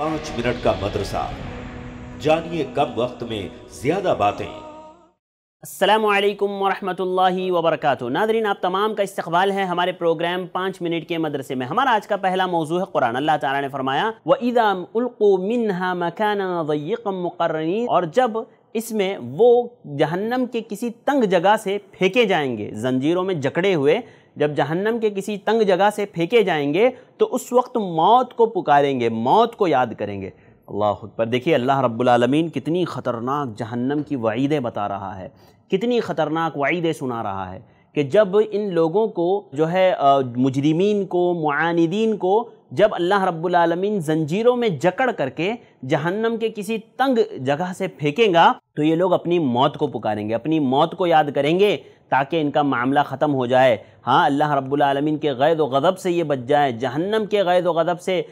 पांच मिनट का मदरसा जानिए कम वक्त में ज्यादा बातें असलम वरहमल वबरक नादरीन आप तमाम का इस्तबाल है हमारे प्रोग्राम पाँच मिनट के मदरसे में हमारा आज का पहला मौजू है कुरान अल्लाह तारा ने फरमाया व ईदाम उल्को मिनहा मकाना और जब इसमें वो जहन्नम के किसी तंग जगह से फेंके जाएंगे जंजीरों में जकड़े हुए जब जहन्नम के किसी तंग जगह से फेंके जाएंगे तो उस वक्त मौत को पुकारेंगे मौत को याद करेंगे अल्लाह पर देखिए अल्लाह रब्बुलमीन कितनी ख़तरनाक जहन्नम की वईदें बता रहा है कितनी ख़तरनाक वईदें सुना रहा है कि जब इन लोगों को जो है मुजरिमीन को मानदीन को जब अल्लाह रब्बुलमीन जंजीरों में जकड़ करके जहन्नम के किसी तंग जगह से फेंकेगा तो ये लोग अपनी मौत को पुकारेंगे अपनी मौत को याद करेंगे ताकि इनका मामला ख़त्म हो जाए हाँ अल्लाह रब्बुल के गैद व से ये बच जाएँ जहन्नम के गैद व से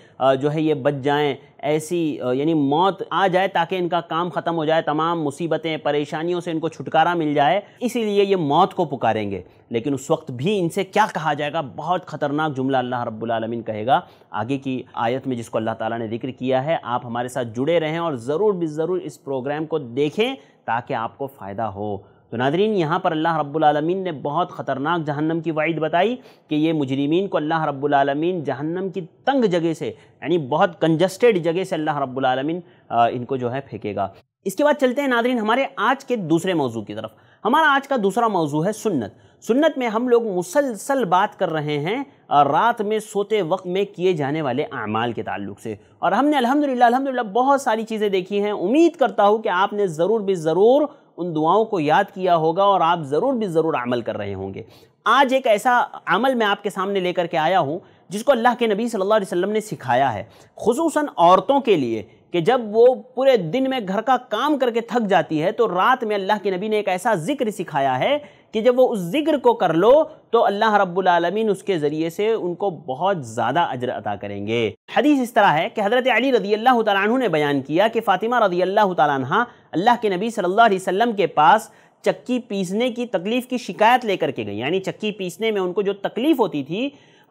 जो है ये बच जाएँ ऐसी यानी मौत आ जाए ताकि इनका काम ख़त्म हो जाए तमाम मुसीबतें परेशानियों से इनको छुटकारा मिल जाए इसीलिए ये मौत को पुकारेंगे लेकिन उस वक्त भी इनसे क्या कहा जाएगा बहुत ख़तरनाक जुमला अल्लाह रब्बुल कहेगा आगे की आयत में जिसको अल्लाह ताला ने जिक्र किया है आप हमारे साथ जुड़े रहें और ज़रूर भी ज़रूर इस प्रोग्राम को देखें ताकि आपको फ़ायदा हो तो नादरीन यहाँ पर अल्लाह रब्बुलमीन ने बहुत ख़तरनाक जहन्नम की वाइद बताई कि ये मुजरिमीन को अल्लाह रब्लमिन जहन्नम की तंग जगह से यानी बहुत कंजस्टेड जगह से अल्लाह रब्बुलमीन इनको जो है फेंकेगा इसके बाद चलते हैं नादरीन हमारे आज के दूसरे मौजू की तरफ हमारा आज का दूसरा मौजू है सुन्नत सुन्नत में हम लोग मुसलसल बात कर रहे हैं रात में सोते वक्त में किए जाने वाले अमाल के ताल्लुक से और हमने अल्हम्दुलिल्लाह अल्हम्दुलिल्लाह बहुत सारी चीज़ें देखी हैं उम्मीद करता हूँ कि आपने ज़रूर भी ज़रूर उन दुआओं को याद किया होगा और आप ज़रूर भी ज़रूर अमल कर रहे होंगे आज एक ऐसा अमल मैं आपके सामने लेकर के आया हूँ जिसको अल्लाह के नबी सल्लल्लाहु अलैहि वसल्लम ने सिखाया है खसूस औरतों के लिए कि जब वो पूरे दिन में घर का काम करके थक जाती है तो रात में अल्लाह के नबी ने एक ऐसा जिक्र सिखाया है कि जब वो उस जिक्र को कर लो तो अल्लाह रब्बुल आलमीन उसके ज़रिए से उनको बहुत ज़्यादा अजर अदा करेंगे हदीस इस तरह है कि हज़रत अली रदी अल्लाह तु ने बयान किया कि फ़ातिमा रदी अल्लाह तह अल्लाह के नबी सल्ला वसम के पास चक्की पीसने की तकलीफ़ की शिकायत लेकर के गई यानी चक्की पीसने में उनको जो तकलीफ़ होती थी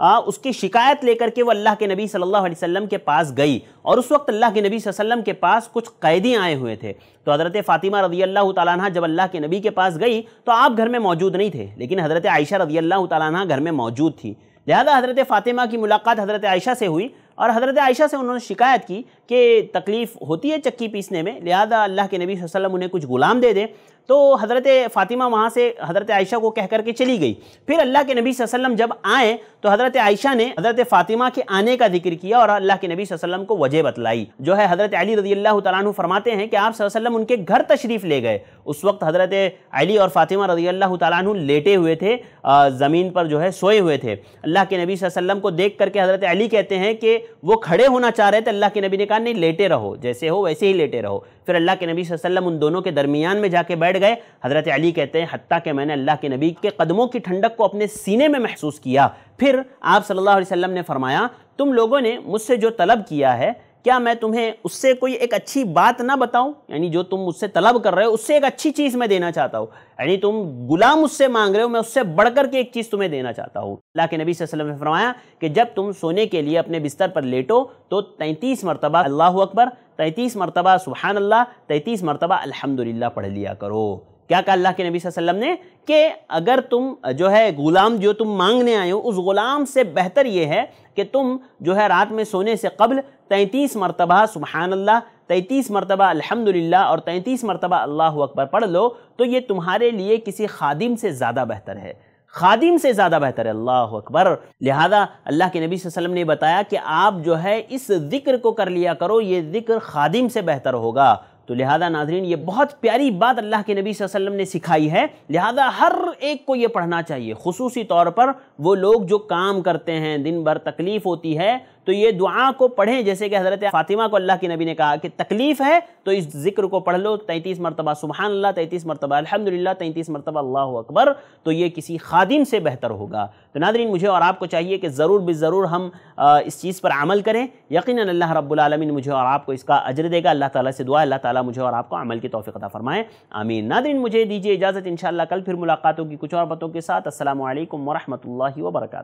आ, उसकी शिकायत लेकर के वो अल्लाह के नबी सल्लल्लाहु अलैहि वसल्लम के पास गई और उस वक्त अल्लाह के नबी वसल्लम के पास कुछ कैदी आए हुए थे तो हज़रत फ़ातिमा रजी अल्लाह तला जब अल्लाह के नबी के पास गई तो आप घर में मौजूद नहीं थे लेकिन हज़रत आयशा रजी अल्लाह तला घर में मौजूद थी लिहाजा हज़रत फ़ातिमा की मुलाकात हज़रत आयशा से हुई और हज़रत आयशा से उन्होंने शिकायत की कि तकलीफ़ होती है चक्की पीसने में लिहाजा अल्लाह के नबी वसल्लम उन्हें कुछ गुलाम दे दें तो हज़रत फ़ातिमा वहाँ से हज़रत आयशा को कह करके चली गई फिर अल्लाह के नबी वसल्लम जब आए तो हज़रत आयशा ने हज़रत फ़ातिमा के आने का जिक्र किया और अल्लाह के नबी वसल्लम को वजह बतलाई जो है हज़रत अली रजी अल्लाह तु फरमाते हैं कि आप वसल्लम उनके घर तशरीफ़ ले गए उस वक्त हज़रत अली और फ़ातिमा रजी अल्लाह तु लेटे हुए थे ज़मीन पर जो है सोए हुए थे अल्लाह के नबी वसल्लम को देख करके हज़रत अली कहते हैं कि वो खड़े होना चाह रहे थे अल्लाह के नबी ने कहा नहीं लेटे रहो जैसे हो वैसे ही लेटे रहो फिर अल्लाह के नबी वसल्लम उन दोनों के दरमियान में जाके बैठ बैठ गए हज़रत अली कहते हैं हती के मैंने अल्लाह के नबी के कदमों की ठंडक को अपने सीने में महसूस किया फिर आप सल्लल्लाहु अलैहि वसल्लम ने फरमाया तुम लोगों ने मुझसे जो तलब किया है क्या मैं तुम्हें उससे कोई एक अच्छी बात ना बताऊं यानी जो तुम मुझसे तलब कर रहे हो उससे एक अच्छी चीज़ मैं देना चाहता हूँ यानी तुम गुलाम उससे मांग रहे हो मैं उससे बढ़कर के एक चीज़ तुम्हें देना चाहता हूँ अल्लाह के नबी वसल्लम ने फरमाया कि जब तुम सोने के लिए अपने बिस्तर पर लेटो तो तैंतीस मरतबा अल्लाह अकबर तैंतीस मरतबा सुबहान अल्लाह तैंतीस मरतबा अलहमदिल्ला पढ़ लिया करो क्या कहा अल्लाह के नबी वसल्लम ने कि अगर तुम जो है गुलाम जो तुम मांगने आए हो उस गुलाम से बेहतर ये है कि तुम जो है रात में सोने से कबल तैंतीस मरतबा सुबहानल्ला तैंतीस मरतबा अल्हम्दुलिल्लाह और तैंतीस मरतबा अल्लाह अकबर पढ़ लो तो ये तुम्हारे लिए किसी खादिम से ज़्यादा बेहतर है खादिम से ज़्यादा बेहतर है अल्लाह अकबर लिहाजा अल्लाह के नबी वसल्लम ने बताया कि आप जो है इस ज़िक्र को कर लिया करो ये ज़िक्र खादिम से बेहतर होगा तो लिहाजा नाजरीन ये बहुत प्यारी बात अल्लाह के नबी वसल्लम ने सिखाई है लिहाजा हर एक को ये पढ़ना चाहिए खसूसी तौर पर वो लोग जो काम करते हैं दिन भर तकलीफ़ होती है तो ये दुआ को पढ़ें जैसे कि हज़रत फ़ातिमा को अल्लाह की नबी ने कहा कि तकलीफ़ है तो इस जिक्र को पढ़ लो तैंतीस मरतबा सुबहान अल्लाह तैंतीस मरतबा अलहमदिल्ला तैंतीस मरतबा अल्लाह अकबर तो ये किसी खादिम से बेहतर होगा तो नादरीन मुझे और आपको चाहिए कि ज़रूर भी ज़रूर हम इस चीज़ पर अमल करें यकीन अल्लाह रब्लमिन मुझे और आपको इसका अजर देगा अल्लाह ताली से दुआ अल्लाह ताली मुझे और आपको अमल की तोफ़ी अदा फ़रमाएँ आमीन नादरीन मुझे दीजिए इजाज़त इन कल फिर मुलाकातों की कुछ और बतों के साथ असल वरहमल वर्का